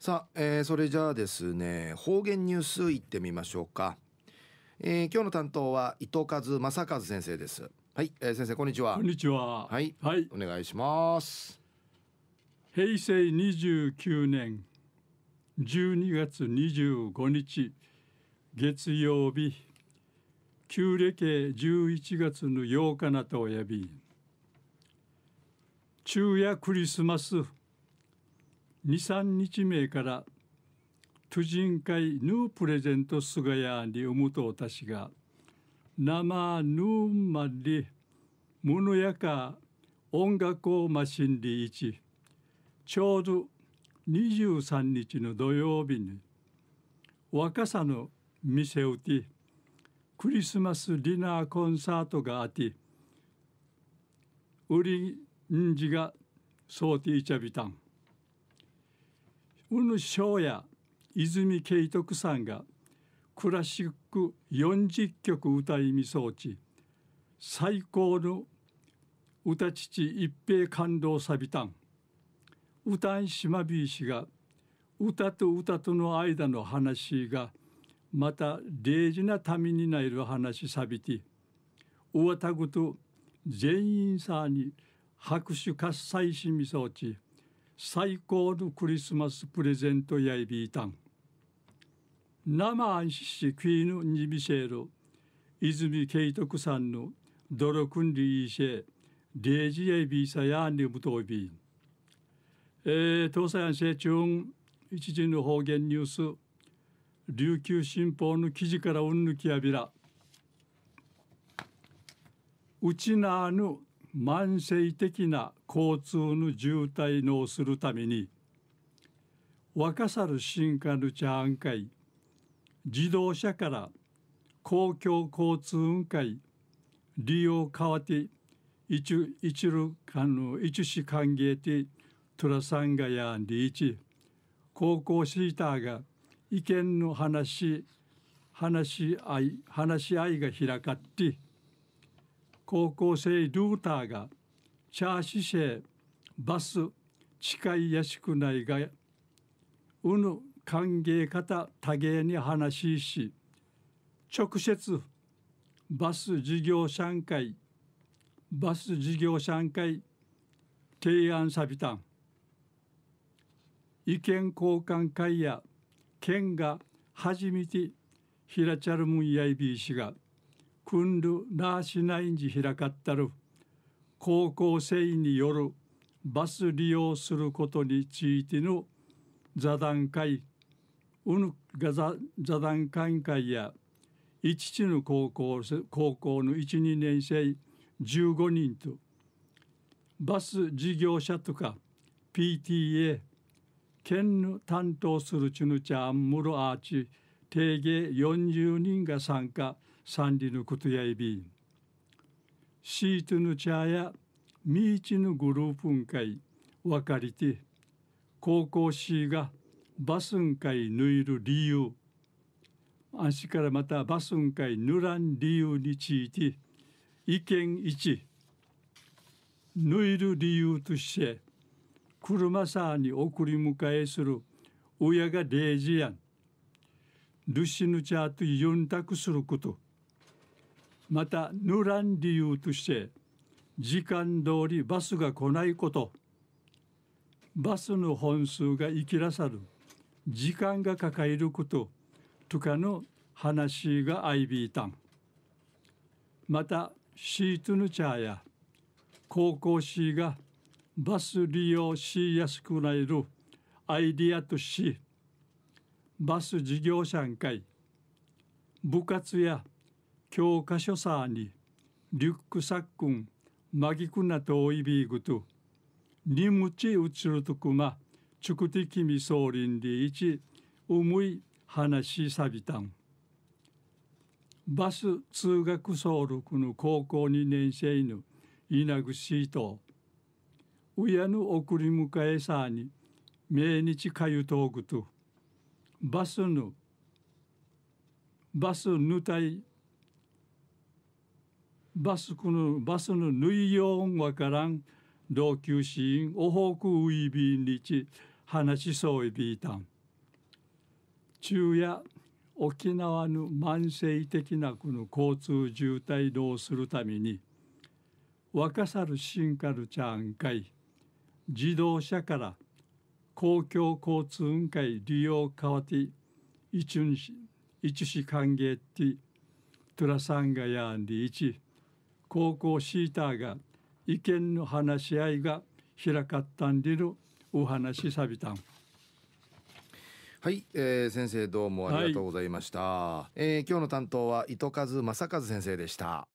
さあ、えー、それじゃあですね方言ニュースいってみましょうか、えー、今日の担当は伊藤和正和先生ですはい、えー、先生こんにちはこんにちははい、はい、お願いします平成二十九年十二月二十五日月曜日旧暦十一月の八日なとおやび昼夜クリスマス23日目から都人会ヌープレゼント菅谷ヤにうむとたが生ヌーマリムやヤカ音楽をマシンリチ。ちょうど23日の土曜日に若さの店をてクリスマスディナーコンサートがあって売りんじがそうていちゃびたん。う野翔ょや泉慶徳さんがクラシック40曲歌いみそうち最高の歌父一平感動さびたん歌いしまびいしが歌と歌との間の話がまた礼事な民になる話さびて終わたこと全員さに拍手喝采しみそうち最高のクリスマスプレゼントやいびいたん。生安心しクイヌにびせる泉慶徳さんの努力にりいせデージやいびさやにぶとび。えー、東西安成中一時の方言ニュース琉球新報の記事からうんぬきやびら。うちなあぬ慢性的な交通の渋滞のするために若さる進化の茶案会自動車から公共交通運会利用変わって一一るの一し歓迎てトラサンガやリーチ高校シーターが意見の話話し合い話し合いが開かって高校生ルーターがチャーシシェバス近いやしくないがうぬ歓迎方多芸に話しし直接バス事業者会バス事業者会提案さびたん意見交換会や県が初めてひらちゃるむんやいびいしがクンルラしなインジらかったる高校生によるバス利用することについての座談会うぬが座座談会会や一地の高校高校の12年生15人とバス事業者とか PTA 県の担当するチぬヌチャンムロアーチ定義40人が参加三里のことやいびシートのチャーやミーチのグループン会分かりて高校シーがバスン会ぬいる理由あしからまたバスン会ぬらん理由について意見1ぬいる理由として車さに送り迎えする親がデージやんルシヌチャーとタ択することまたヌラン理由として時間通りバスが来ないことバスの本数が生きらさる時間がかかることとかの話がアイビータンまたシートヌチャーや高校シーがバス利用しやすくなるアイディアとしバス事業者会部活や教科書さーにリュックサックンマギクナトオイビーグトニムチウチルトクマチュクティキミソーリンリイチウムイ話しサビタンバス通学総力の高校2年生のイナグシート親の送り迎えさーに命日かゆとうぐとバスヌバスヌタイバスクヌバスヌヌイヨンわからん同級シーンオホクウイビンリチ話しそういびいたん昼夜沖縄の慢性的なこの交通渋滞どうするために若さるシンカルチャんかい、自動車から公共交通運会利用変わって一日一市歓迎ってトラさんがやんで一高校シーターが意見の話し合いが開かったんでるお話さびたん。はい、えー、先生どうもありがとうございました、はい、えー、今日の担当は糸数正和先生でした